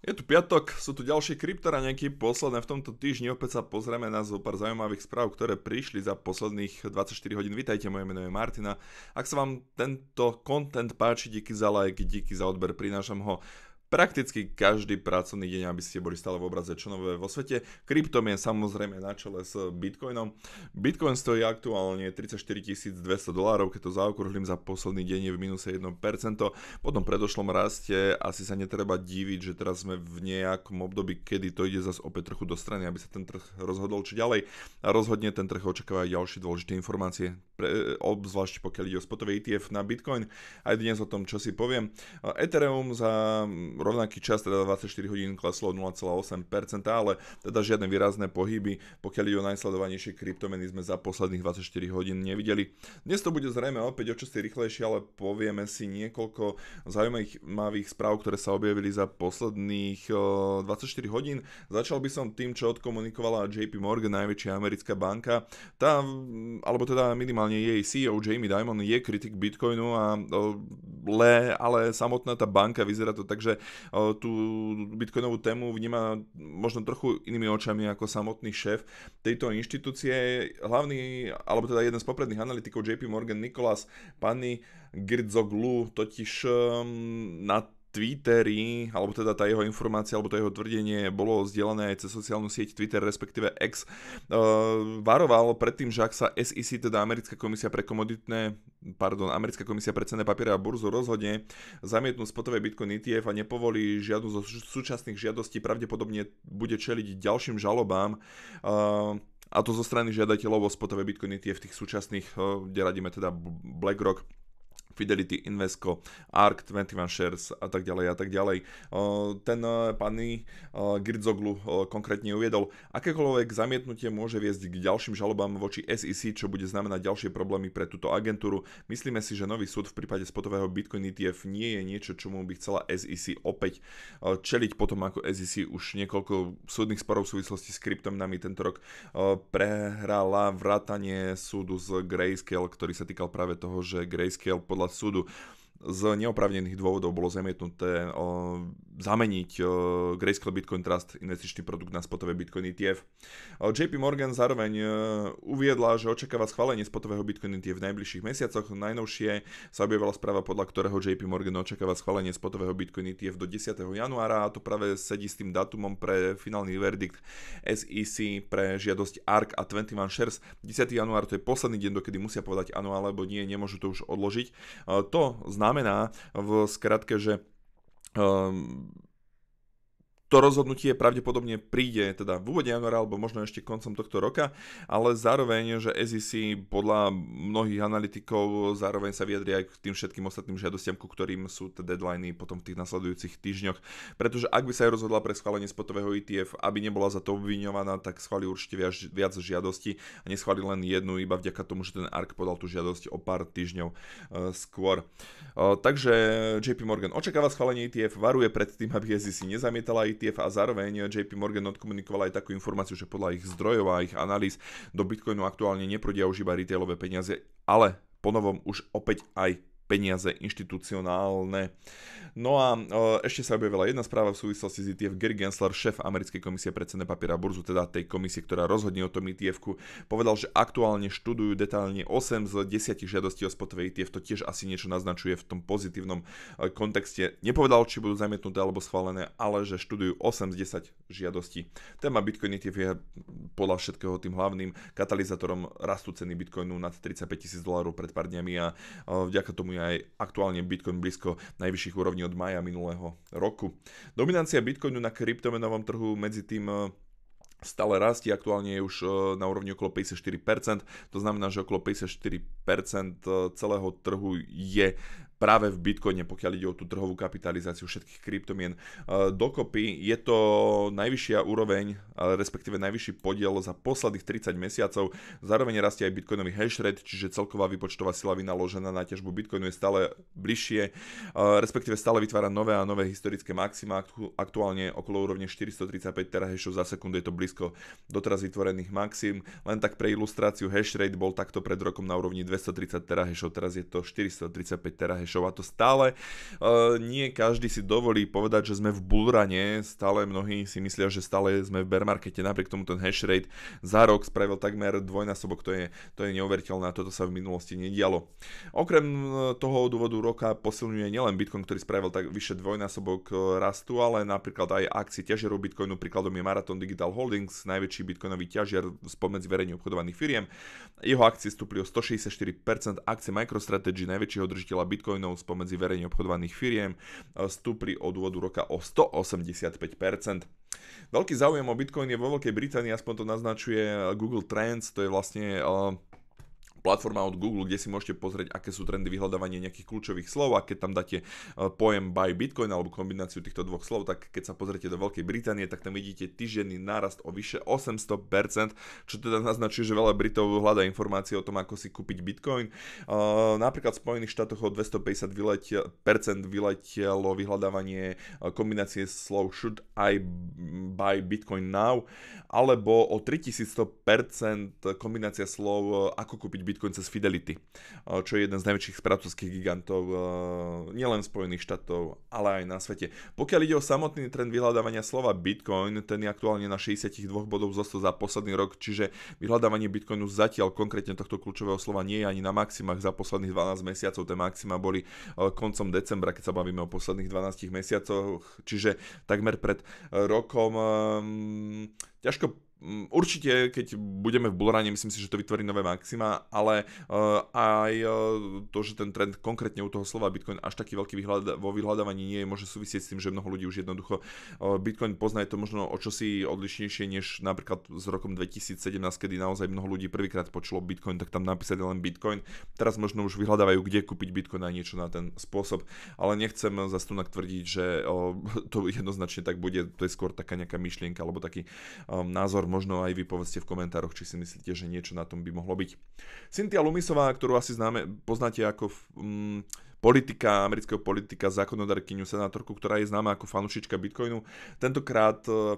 Je tu piatok, sú tu ďalšie kryptoraňajky, posledné v tomto týždni. Opäť sa pozrieme na zo pár zaujímavých správ, ktoré prišli za posledných 24 hodín. Vítajte, moje meno je Martina. Ak sa vám tento content páči, díky za like, díky za odber, prinášam ho prakticky každý pracovný deň, aby ste boli stále v obraze čo nové vo svete. Kryptom je samozrejme na čele s Bitcoinom. Bitcoin stojí aktuálne 34 200 dolárov, keď to zaokrúhlim za posledný deň je v minuse 1%. Po tom predošlom raste asi sa netreba diviť, že teraz sme v nejakom období, kedy to ide zase opäť trochu do strany, aby sa ten trh rozhodol či ďalej. A rozhodne ten trh očakáva aj ďalšie dôležité informácie pre, obzvlášť pokiaľ ide o spotový ETF na Bitcoin. Aj dnes o tom čo si poviem. Ethereum za mm, rovnaký čas, teda 24 hodín, kleslo 0,8%, ale teda žiadne výrazné pohyby, pokiaľ ide o najsledovanejšie kryptomeny sme za posledných 24 hodín nevideli. Dnes to bude zrejme opäť o čosi rýchlejšie, ale povieme si niekoľko zaujímavých správ, ktoré sa objavili za posledných 24 hodín. Začal by som tým, čo odkomunikovala JP Morgan, najväčšia americká banka. Tá, mm, alebo teda minimálne momentálne jej CEO Jamie Dimon je kritik Bitcoinu a le, ale samotná tá banka vyzerá to tak, že tú Bitcoinovú tému vníma možno trochu inými očami ako samotný šéf tejto inštitúcie. Hlavný, alebo teda jeden z popredných analytikov JP Morgan, Nikolás. Panny Girdzoglu, totiž um, na Twittery, alebo teda tá jeho informácia, alebo to jeho tvrdenie bolo zdieľané aj cez sociálnu sieť Twitter, respektíve X, uh, varoval pred tým, že ak sa SEC, teda Americká komisia pre komoditné, pardon, Americká komisia pre cenné papiere a burzu rozhodne zamietnú spotové Bitcoin ETF a nepovolí žiadnu zo súčasných žiadostí, pravdepodobne bude čeliť ďalším žalobám. Uh, a to zo strany žiadateľov o spotové Bitcoin ETF tých súčasných, e, kde radíme teda BlackRock, Fidelity Invesco, ARK, 21 Shares a tak ďalej a tak ďalej. Ten e, pani e, Girdzoglu e, konkrétne uviedol, akékoľvek zamietnutie môže viesť k ďalším žalobám voči SEC, čo bude znamenať ďalšie problémy pre túto agentúru. Myslíme si, že nový súd v prípade spotového Bitcoin ETF nie je niečo, čomu by chcela SEC opäť čeliť potom, ako SEC už niekoľko súdnych sporov v súvislosti s kryptomnami tento rok prehrala vrátanie súdu z Grayscale, ktorý sa týkal práve toho, že Grayscale podľa absurdo z neoprávnených dôvodov bolo zamietnuté o, zameniť o, Grayscale Bitcoin Trust investičný produkt na spotové Bitcoin ETF. O, JP Morgan zároveň o, uviedla, že očakáva schválenie spotového Bitcoin ETF v najbližších mesiacoch. Najnovšie sa objavila správa, podľa ktorého JP Morgan očakáva schválenie spotového Bitcoin ETF do 10. januára a to práve sedí s tým datumom pre finálny verdikt SEC pre žiadosť ARK a 21 Shares. 10. január to je posledný deň, dokedy musia povedať áno alebo nie, nemôžu to už odložiť. O, to znamená znamená v skratke, že ehm, to rozhodnutie pravdepodobne príde teda v úvode januára alebo možno ešte koncom tohto roka, ale zároveň, že SEC podľa mnohých analytikov zároveň sa vyjadria aj k tým všetkým ostatným žiadostiam, ku ktorým sú tie deadliny potom v tých nasledujúcich týždňoch. Pretože ak by sa aj rozhodla pre schválenie spotového ETF, aby nebola za to obviňovaná, tak schváli určite viac, viac žiadostí a neschváli len jednu iba vďaka tomu, že ten ARK podal tú žiadosť o pár týždňov e, skôr. E, takže JP Morgan očakáva schválenie ETF, varuje pred tým, aby SEC nezamietala e ETF a zároveň JP Morgan odkomunikoval aj takú informáciu, že podľa ich zdrojov a ich analýz do Bitcoinu aktuálne neprodia už iba retailové peniaze, ale ponovom už opäť aj peniaze inštitucionálne. No a e, ešte sa objavila jedna správa v súvislosti s ETF. Gary Gensler, šéf americkej komisie pre cenné papiera a burzu, teda tej komisie, ktorá rozhodne o tom etf povedal, že aktuálne študujú detálne 8 z 10 žiadostí o spotové ETF. To tiež asi niečo naznačuje v tom pozitívnom e, kontexte. Nepovedal, či budú zamietnuté alebo schválené, ale že študujú 8 z 10 žiadostí. Téma Bitcoin ETF je podľa všetkého tým hlavným katalizátorom rastu ceny Bitcoinu nad 35 tisíc dolárov pred pár dňami a e, vďaka tomu aj aktuálne Bitcoin blízko najvyšších úrovní od maja minulého roku. Dominancia Bitcoinu na kryptomenovom trhu medzi tým e, stále rastie, aktuálne je už e, na úrovni okolo 54%, to znamená, že okolo 54% e, celého trhu je práve v Bitcoine, pokiaľ ide o tú trhovú kapitalizáciu všetkých kryptomien. Eh, dokopy je to najvyššia úroveň, eh, respektíve najvyšší podiel za posledných 30 mesiacov. Zároveň rastie aj bitcoinový hash rate, čiže celková výpočtová sila vynaložená na ťažbu bitcoinu je stále bližšie, eh, respektíve stále vytvára nové a nové historické maxima, aktuálne okolo úrovne 435 terahashov za sekundu je to blízko doteraz vytvorených maxim. Len tak pre ilustráciu hash rate bol takto pred rokom na úrovni 230 terahashov, teraz je to 435 terahashov show a to stále uh, nie každý si dovolí povedať, že sme v bullrane, stále mnohí si myslia, že stále sme v bear markete, napriek tomu ten hash rate za rok spravil takmer dvojnásobok, to je, to je neuveriteľné a toto sa v minulosti nedialo. Okrem eh, toho dôvodu roka posilňuje nielen Bitcoin, ktorý spravil tak vyše dvojnásobok eh, rastu, ale napríklad aj akcie ťažerov Bitcoinu, príkladom je Marathon Digital Holdings, najväčší bitcoinový ťažer spomedzi verejne obchodovaných firiem. Jeho akcie stúpli o 164%, akcie MicroStrategy, najväčšieho držiteľa Bitcoin vojnou spomedzi verejne obchodovaných firiem stúpli od úvodu roka o 185%. Veľký záujem o Bitcoin je vo Veľkej Británii, aspoň to naznačuje Google Trends, to je vlastne platforma od Google, kde si môžete pozrieť, aké sú trendy vyhľadávania nejakých kľúčových slov a keď tam dáte e, pojem buy Bitcoin alebo kombináciu týchto dvoch slov, tak keď sa pozriete do Veľkej Británie, tak tam vidíte týždenný nárast o vyše 800%, čo teda naznačuje, že veľa Britov hľadá informácie o tom, ako si kúpiť Bitcoin. E, napríklad v Spojených štátoch o 250% vyletia, vyletelo vyhľadávanie e, kombinácie slov should I buy Bitcoin now alebo o 3100% kombinácia slov ako kúpiť Bitcoin Bitcoin cez Fidelity, eh, čo je jeden z najväčších správcovských gigantov eh, nielen Spojených štátov, ale aj na svete. Pokiaľ ide o samotný trend vyhľadávania slova Bitcoin, ten je aktuálne na 62 bodov zosto za posledný rok, čiže vyhľadávanie Bitcoinu zatiaľ konkrétne tohto kľúčového slova nie je ani na maximách za posledných 12 mesiacov. Tie maxima boli eh, koncom decembra, keď sa bavíme o posledných 12 mesiacoch, čiže takmer pred rokom. Ehm, ťažko Mm, určite, keď budeme v Bulorane, myslím si, že to vytvorí nové maxima, ale uh, aj uh, to, že ten trend konkrétne u toho slova Bitcoin až taký veľký vyhľad- vo vyhľadávaní nie je, môže súvisieť s tým, že mnoho ľudí už jednoducho uh, Bitcoin pozná, je to možno o čosi odlišnejšie než napríklad s rokom 2017, kedy naozaj mnoho ľudí prvýkrát počulo Bitcoin, tak tam napísali len Bitcoin. Teraz možno už vyhľadávajú, kde kúpiť Bitcoin a niečo na ten spôsob, ale nechcem zase tu tvrdiť, že uh, to jednoznačne tak bude, to je skôr taká nejaká myšlienka alebo taký um, názor možno aj vy povedzte v komentároch, či si myslíte, že niečo na tom by mohlo byť. Cynthia Lumisová, ktorú asi známe, poznáte ako mm, politika, amerického politika, zákonodarkyňu, senátorku, ktorá je známa ako fanušička Bitcoinu, tentokrát e,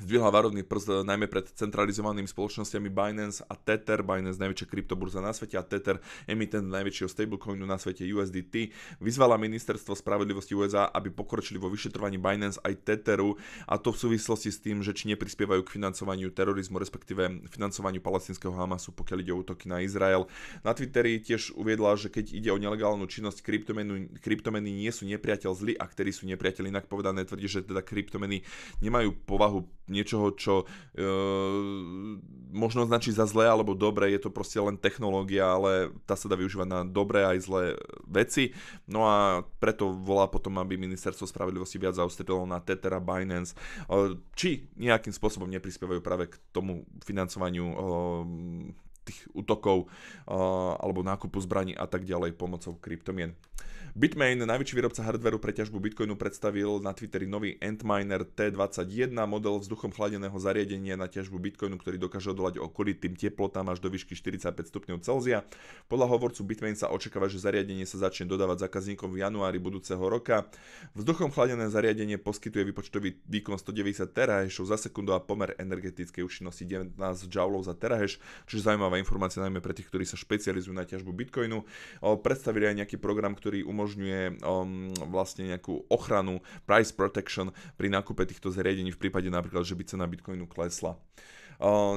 Zdvihla varovný prst eh, najmä pred centralizovanými spoločnosťami Binance a Tether, Binance najväčšia kryptoburza na svete a Tether emitent najväčšieho stablecoinu na svete USDT, vyzvala ministerstvo spravodlivosti USA, aby pokročili vo vyšetrovaní Binance aj Tetheru a to v súvislosti s tým, že či neprispievajú k financovaniu terorizmu, respektíve financovaniu palestinského Hamasu, pokiaľ ide o útoky na Izrael. Na Twitteri tiež uviedla, že keď ide o nelegálnu činnosť, kryptomeny, kryptomeny nie sú nepriateľ zly a ktorí sú nepriateľ, inak povedané tvrdí, že teda kryptomeny nemajú povahu niečoho, čo e, možno značí za zlé alebo dobre, je to proste len technológia, ale tá sa dá využívať na dobré aj zlé veci. No a preto volá potom, aby ministerstvo spravodlivosti viac zaostrilo na Tetera Binance, e, či nejakým spôsobom neprispievajú práve k tomu financovaniu e, tých útokov alebo nákupu zbraní a tak ďalej pomocou kryptomien. Bitmain, najväčší výrobca hardveru pre ťažbu Bitcoinu, predstavil na Twitteri nový Antminer T21, model vzduchom chladeného zariadenia na ťažbu Bitcoinu, ktorý dokáže odolať okolitým teplotám až do výšky 45 stupňov Celzia. Podľa hovorcu Bitmain sa očakáva, že zariadenie sa začne dodávať zákazníkom v januári budúceho roka. Vzduchom chladené zariadenie poskytuje vypočtový výkon 190 terahešov za sekundu a pomer energetickej účinnosti 19 joulov za teraheš, čiže zaujímavá informácia najmä pre tých, ktorí sa špecializujú na ťažbu Bitcoinu. Predstavili aj nejaký program, ktorý ktorý umožňuje um, vlastne nejakú ochranu, price protection pri nákupe týchto zariadení v prípade napríklad, že by cena Bitcoinu klesla.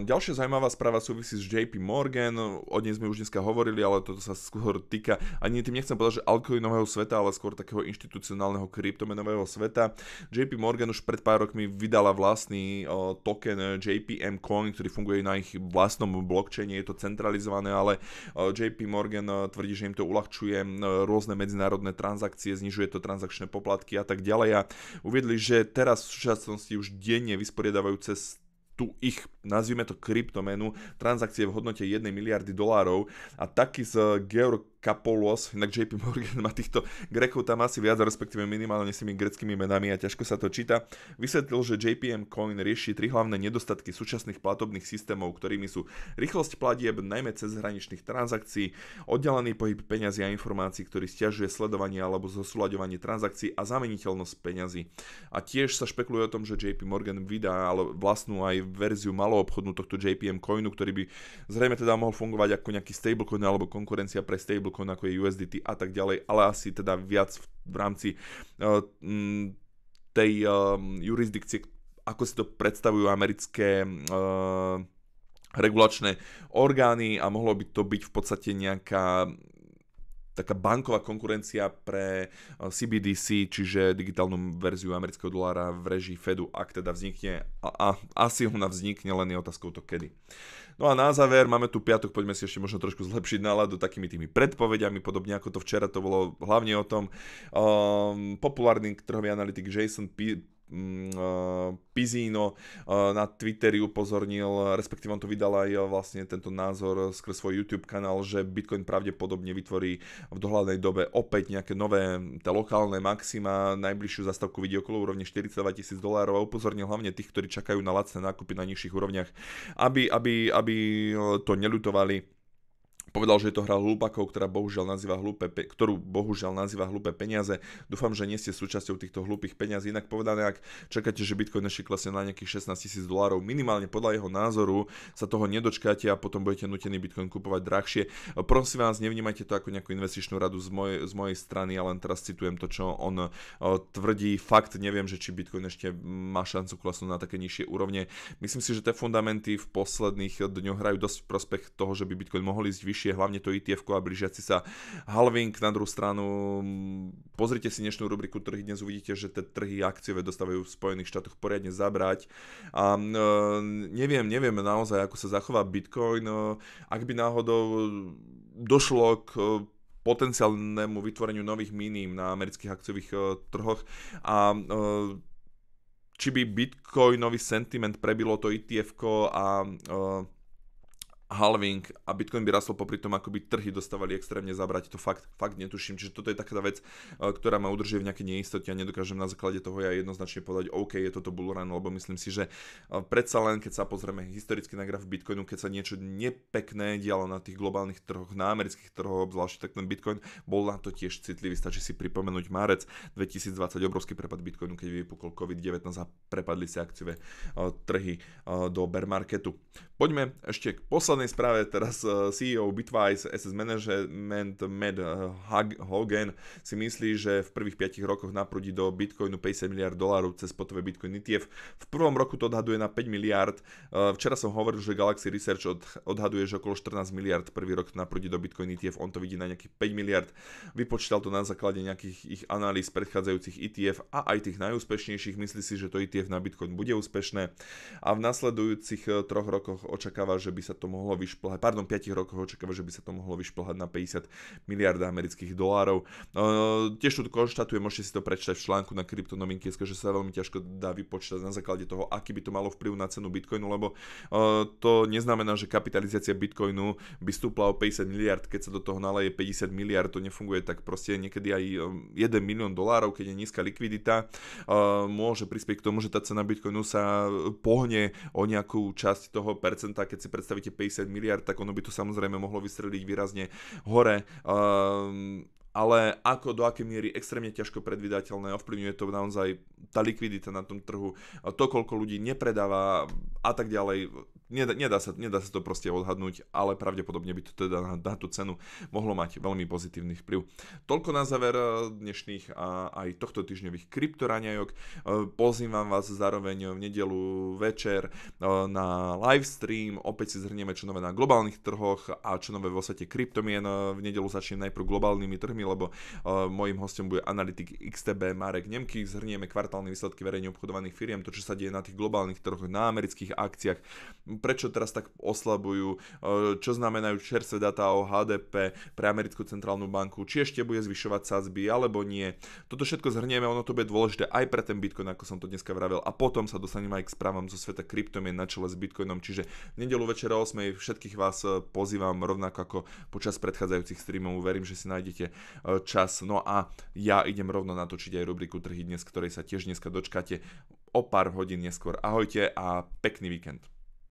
Ďalšia zaujímavá správa súvisí s JP Morgan, o nej sme už dneska hovorili, ale toto sa skôr týka, ani tým nechcem povedať, že altcoinového sveta, ale skôr takého inštitucionálneho kryptomenového sveta. JP Morgan už pred pár rokmi vydala vlastný token JPM Coin, ktorý funguje na ich vlastnom blockchaine, je to centralizované, ale JP Morgan tvrdí, že im to uľahčuje rôzne medzinárodné transakcie, znižuje to transakčné poplatky a tak ďalej. A uviedli, že teraz v súčasnosti už denne vysporiadavajú cez tú ich, nazvime to kryptomenu, transakcie v hodnote 1 miliardy dolárov a taký z Georg Kapolos, inak JP Morgan má týchto Grekov tam asi viac, respektíve minimálne s tými greckými menami a ťažko sa to číta, vysvetlil, že JPM Coin rieši tri hlavné nedostatky súčasných platobných systémov, ktorými sú rýchlosť platieb, najmä cez hraničných transakcií, oddelený pohyb peňazí a informácií, ktorý stiažuje sledovanie alebo zosúľaďovanie transakcií a zameniteľnosť peňazí. A tiež sa špekuluje o tom, že JP Morgan vydá ale vlastnú aj verziu maloobchodnú tohto JPM Coinu, ktorý by zrejme teda mohol fungovať ako nejaký stablecoin alebo konkurencia pre stablecoin token ako je USDT a tak ďalej, ale asi teda viac v, v rámci uh, tej uh, jurisdikcie, ako si to predstavujú americké uh, regulačné orgány a mohlo by to byť v podstate nejaká taká banková konkurencia pre CBDC, čiže digitálnu verziu amerického dolára v režii Fedu, ak teda vznikne, a, a asi ona vznikne, len je otázkou to kedy. No a na záver, máme tu piatok, poďme si ešte možno trošku zlepšiť náladu takými tými predpovediami, podobne ako to včera to bolo hlavne o tom um, populárny trhový analytik Jason P- Mm, eh, Pizino eh, na Twitteri upozornil, respektíve on to vydal aj eh, vlastne tento názor skrz svoj YouTube kanál, že Bitcoin pravdepodobne vytvorí v dohľadnej dobe opäť nejaké nové, tá lokálne maxima, najbližšiu zastavku vidí okolo úrovne 42 tisíc dolárov a upozornil hlavne tých, ktorí čakajú na lacné nákupy na nižších úrovniach, aby, aby, aby to neľutovali Povedal, že je to hra hlupakov, ktorá bohužiaľ nazýva hlúpe, ktorú bohužiaľ nazýva hlúpe peniaze. Dúfam, že nie ste súčasťou týchto hlúpych peniazí. Inak povedané, ak čakáte, že Bitcoin ešte klesne na nejakých 16 tisíc dolárov, minimálne podľa jeho názoru sa toho nedočkáte a potom budete nutení Bitcoin kupovať drahšie. Prosím vás, nevnímajte to ako nejakú investičnú radu z mojej, z mojej strany, ja len teraz citujem to, čo on e, tvrdí. Fakt neviem, že či Bitcoin ešte má šancu klesnúť na také nižšie úrovne. Myslím si, že tie fundamenty v posledných dňoch hrajú dosť prospech toho, že by Bitcoin mohol ísť vyššie nižšie, hlavne to ITF a blížiaci sa halving. Na druhú stranu, mm, pozrite si dnešnú rubriku trhy, dnes uvidíte, že tie trhy akciové dostávajú v Spojených štátoch poriadne zabrať. A mm, e, neviem, neviem naozaj, ako sa zachová Bitcoin. E, ak by náhodou došlo k e, potenciálnemu vytvoreniu nových miním na amerických akciových e, trhoch a či by bitcoinový sentiment prebilo to etf a halving a Bitcoin by rastol popri tom, ako by trhy dostávali extrémne zabrať. To fakt, fakt netuším. Čiže toto je taká vec, eh, ktorá ma udržuje v nejakej neistote a nedokážem na základe toho ja jednoznačne povedať, OK, je toto bull run, lebo myslím si, že eh, predsa len, keď sa pozrieme historicky na graf Bitcoinu, keď sa niečo nepekné dialo na tých globálnych trhoch, na amerických trhoch, obzvlášť tak ten Bitcoin bol na to tiež citlivý. Stačí si pripomenúť marec 2020, obrovský prepad Bitcoinu, keď vypukol COVID-19 a prepadli sa akciové eh, trhy do bear marketu. Poďme ešte k poslednému poslednej správe teraz eh, CEO Bitwise SS Management Matt eh, Hogan si myslí, že v prvých 5 rokoch naprúdi do Bitcoinu 50 miliard dolárov cez spotové Bitcoin ETF. V prvom roku to odhaduje na 5 miliard. Eh, včera som hovoril, že Galaxy Research odhaduje, že okolo 14 miliard prvý rok naprúdi do Bitcoin ETF. On to vidí na nejakých 5 miliard. Vypočítal to na základe nejakých ich analýz predchádzajúcich ETF a aj tých najúspešnejších. Myslí si, že to ETF na Bitcoin bude úspešné a v nasledujúcich troch rokoch očakáva, že by sa to mohlo mohlo vyšplhať, pardon, 5 rokoch očakáva, že by sa to mohlo vyšplhať na 50 miliard amerických dolárov. Uh, tiež tu konštatujem, môžete si to prečítať v článku na kryptonovinky.sk, že sa veľmi ťažko dá vypočítať na základe toho, aký by to malo vplyv na cenu Bitcoinu, lebo uh, to neznamená, že kapitalizácia Bitcoinu by stúpla o 50 miliard, keď sa do toho naleje 50 miliard, to nefunguje tak proste niekedy aj 1 milión dolárov, keď je nízka likvidita, uh, môže prispieť k tomu, že tá cena Bitcoinu sa pohne o nejakú časť toho percenta, keď si predstavíte 50 50 miliard, tak ono by to samozrejme mohlo vystreliť výrazne hore. Um, ale ako, do akej miery extrémne ťažko predvydateľné, ovplyvňuje to naozaj tá likvidita na tom trhu, to koľko ľudí nepredáva a tak ďalej nedá, nedá, sa, nedá sa to proste odhadnúť, ale pravdepodobne by to teda na, na tú cenu mohlo mať veľmi pozitívny vplyv. Toľko na záver eh, dnešných a aj tohto týždňových kryptoraňajok. Eh, pozývam vás zároveň v nedelu večer eh, na livestream. Opäť si zhrnieme čo nové na globálnych trhoch a čo nové vo svete kryptomien. V nedelu začnem najprv globálnymi trhmi, lebo mojim hostom bude analytik XTB Marek Nemky. Zhrnieme kvartálne výsledky verejne obchodovaných firiem, to, čo sa deje na tých globálnych trhoch, na amerických akciách prečo teraz tak oslabujú, e, čo znamenajú čerstvé data o HDP pre americkú centrálnu banku, či ešte bude zvyšovať sazby alebo nie. Toto všetko zhrnieme, ono to bude dôležité aj pre ten Bitcoin, ako som to dneska vravel. A potom sa dostaneme aj k správam zo sveta kryptomien na čele s Bitcoinom. Čiže v nedelu večera 8. všetkých vás e, pozývam rovnako ako počas predchádzajúcich streamov. Verím, že si nájdete e, čas. No a ja idem rovno natočiť aj rubriku Trhy dnes, ktorej sa tiež dneska dočkáte o pár hodín neskôr. Ahojte a pekný víkend.